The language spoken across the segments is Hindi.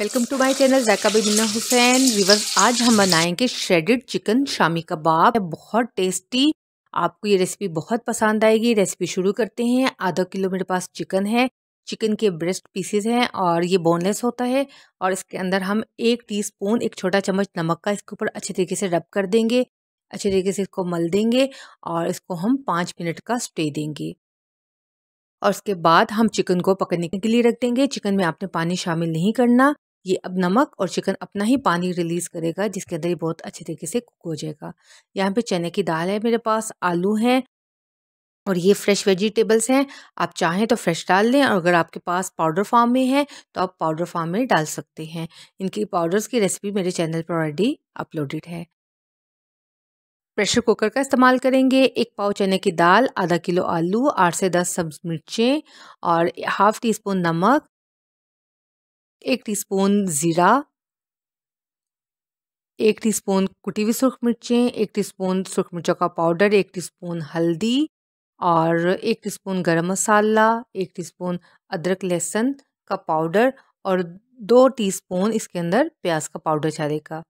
वेलकम टू माय चैनल जैका बिना हुसैन रिवर्स आज हम बनाएंगे श्रेडेड चिकन शामी कबाब बहुत टेस्टी आपको ये रेसिपी बहुत पसंद आएगी रेसिपी शुरू करते हैं आधा किलो मेरे पास चिकन है चिकन के ब्रेस्ट पीसेस हैं और ये बोनलेस होता है और इसके अंदर हम एक टीस्पून एक छोटा चम्मच नमक का इसके ऊपर अच्छे तरीके से रब कर देंगे अच्छे तरीके से इसको मल देंगे और इसको हम पाँच मिनट का स्टे देंगे और उसके बाद हम चिकन को पकड़ने के लिए रख देंगे चिकन में आपने पानी शामिल नहीं करना ये अब नमक और चिकन अपना ही पानी रिलीज़ करेगा जिसके अंदर ये बहुत अच्छे तरीके से कुक हो जाएगा यहाँ पे चने की दाल है मेरे पास आलू हैं और ये फ्रेश वेजिटेबल्स हैं आप चाहें तो फ्रेश डाल लें और अगर आपके पास पाउडर फॉर्म में है तो आप पाउडर फॉर्म में डाल सकते हैं इनकी पाउडर्स की रेसिपी मेरे चैनल पर ऑलरेडी अपलोडेड है प्रेशर कुकर का इस्तेमाल करेंगे एक पाव चने की दाल आधा किलो आलू आठ से दस सब्ज मिर्चें और हाफ टी स्पून नमक एक टीस्पून ज़ीरा एक टीस्पून कुटी हुई सुरख मिर्चें एक टीस्पून सुरख मिर्चों का पाउडर एक टीस्पून हल्दी और एक टीस्पून गरम मसाला एक टीस्पून अदरक लहसुन का पाउडर और दो टीस्पून इसके अंदर प्याज का पाउडर का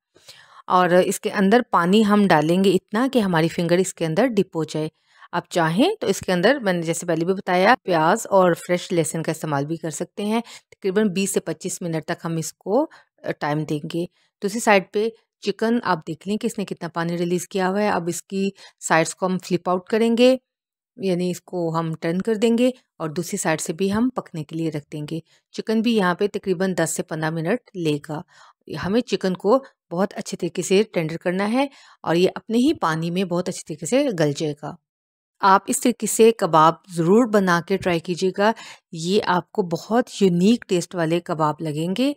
और इसके अंदर पानी हम डालेंगे इतना कि हमारी फिंगर इसके अंदर डिप हो जाए आप चाहें तो इसके अंदर मैंने जैसे पहले भी बताया प्याज और फ्रेश लहसुन का इस्तेमाल भी कर सकते हैं तकरीबन 20 से 25 मिनट तक हम इसको टाइम देंगे दूसरी तो साइड पे चिकन आप देख लें कि इसने कितना पानी रिलीज़ किया हुआ है अब इसकी साइड्स को हम फ्लिप आउट करेंगे यानी इसको हम टर्न कर देंगे और दूसरी साइड से भी हम पकने के लिए रख देंगे चिकन भी यहाँ पे तकरीबन 10 से 15 मिनट लेगा हमें चिकन को बहुत अच्छे तरीके से टेंडर करना है और ये अपने ही पानी में बहुत अच्छे तरीके से गल जाएगा आप इस तरीके से कबाब ज़रूर बना के ट्राई कीजिएगा ये आपको बहुत यूनिक टेस्ट वाले कबाब लगेंगे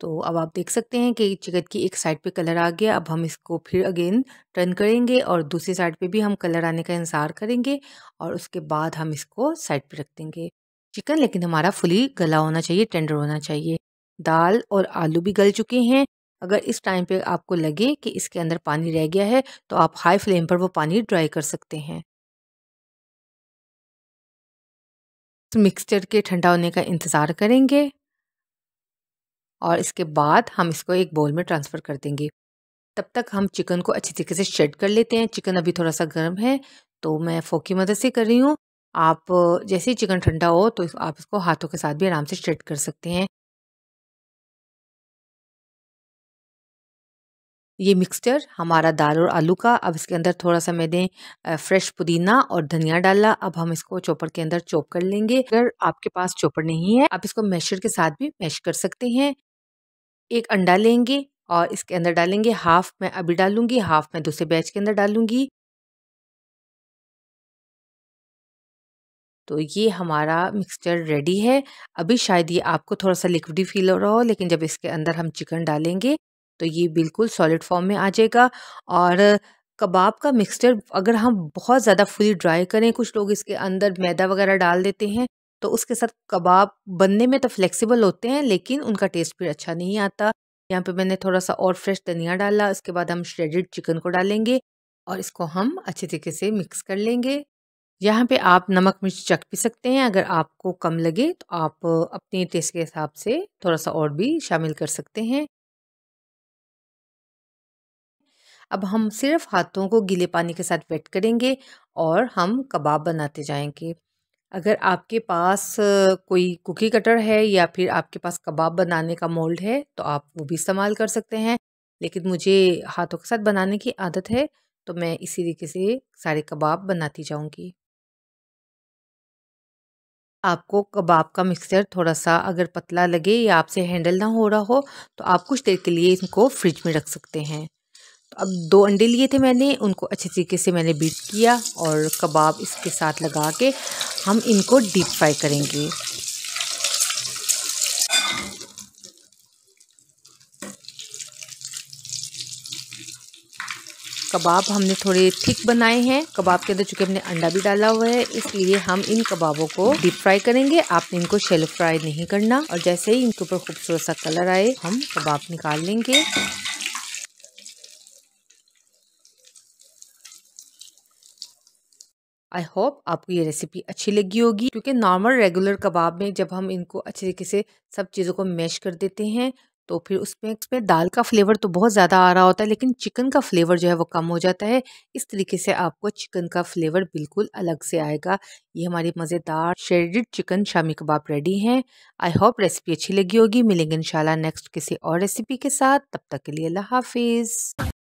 तो अब आप देख सकते हैं कि चिकन की एक साइड पे कलर आ गया अब हम इसको फिर अगेन टर्न करेंगे और दूसरी साइड पे भी हम कलर आने का इंतज़ार करेंगे और उसके बाद हम इसको साइड पे रख देंगे चिकन लेकिन हमारा फुली गला होना चाहिए टेंडर होना चाहिए दाल और आलू भी गल चुके हैं अगर इस टाइम पे आपको लगे कि इसके अंदर पानी रह गया है तो आप हाई फ्लेम पर वो पानी ड्राई कर सकते हैं तो मिक्सचर के ठंडा होने का इंतज़ार करेंगे और इसके बाद हम इसको एक बोल में ट्रांसफ़र कर देंगे तब तक हम चिकन को अच्छी तरीके से शेड कर लेते हैं चिकन अभी थोड़ा सा गर्म है तो मैं फोकी मदद से कर रही हूँ आप जैसे ही चिकन ठंडा हो तो आप इसको हाथों के साथ भी आराम से शेड कर सकते हैं ये मिक्सचर हमारा दाल और आलू का अब इसके अंदर थोड़ा सा मैंने फ्रेश पुदीना और धनिया डाला अब हम इसको चॉपर के अंदर चॉप कर लेंगे अगर आपके पास चॉपर नहीं है आप इसको मैशर के साथ भी मैश कर सकते हैं एक अंडा लेंगे और इसके अंदर डालेंगे हाफ मैं अभी डालूंगी हाफ मैं दूसरे बैच के अंदर डालूंगी तो ये हमारा मिक्सचर रेडी है अभी शायद ये आपको थोड़ा सा लिक्विडी फील हो रहा हो लेकिन जब इसके अंदर हम चिकन डालेंगे तो ये बिल्कुल सॉलिड फॉर्म में आ जाएगा और कबाब का मिक्सचर अगर हम बहुत ज़्यादा फुली ड्राई करें कुछ लोग इसके अंदर मैदा वगैरह डाल देते हैं तो उसके साथ कबाब बनने में तो फ्लेक्सिबल होते हैं लेकिन उनका टेस्ट फिर अच्छा नहीं आता यहाँ पे मैंने थोड़ा सा और फ्रेश धनिया डाला उसके बाद हम श्रेडेड चिकन को डालेंगे और इसको हम अच्छे तरीके से मिक्स कर लेंगे यहाँ पे आप नमक मिर्च चख भी सकते हैं अगर आपको कम लगे तो आप अपने टेस्ट के हिसाब से थोड़ा सा और भी शामिल कर सकते हैं अब हम सिर्फ हाथों को गीले पानी के साथ वेट करेंगे और हम कबाब बनाते जाएंगे अगर आपके पास कोई कुकी कटर है या फिर आपके पास कबाब बनाने का मोल्ड है तो आप वो भी इस्तेमाल कर सकते हैं लेकिन मुझे हाथों के साथ बनाने की आदत है तो मैं इसी तरीके से सारे कबाब बनाती जाऊंगी आपको कबाब का मिक्सचर थोड़ा सा अगर पतला लगे या आपसे हैंडल ना हो रहा हो तो आप कुछ देर के लिए इनको फ्रिज में रख सकते हैं अब दो अंडे लिए थे मैंने उनको अच्छे तरीके से मैंने बीट किया और कबाब इसके साथ लगा के हम इनको डीप फ्राई करेंगे कबाब हमने थोड़े थिक बनाए हैं कबाब के अंदर चूँकि हमने अंडा भी डाला हुआ है इसलिए हम इन कबाबों को डीप फ्राई करेंगे आपने इनको शेलो फ्राई नहीं करना और जैसे ही इनके ऊपर खूबसूरत सा कलर आए हम कबाब निकाल लेंगे आई होप आपको ये रेसिपी अच्छी लगी होगी क्योंकि नॉर्मल रेगुलर कबाब में जब हम इनको अच्छे तरीके से सब चीज़ों को मैश कर देते हैं तो फिर उसमें उसमें दाल का फ्लेवर तो बहुत ज़्यादा आ रहा होता है लेकिन चिकन का फ्लेवर जो है वो कम हो जाता है इस तरीके से आपको चिकन का फ्लेवर बिल्कुल अलग से आएगा ये हमारी मज़ेदार shredded chicken shami kebab ready हैं आई होप रेसिपी अच्छी लगी होगी मिलेंगे इंशाल्लाह नेक्स्ट किसी और रेसिपी के साथ तब तक के लिए अल्लाह हाफिज़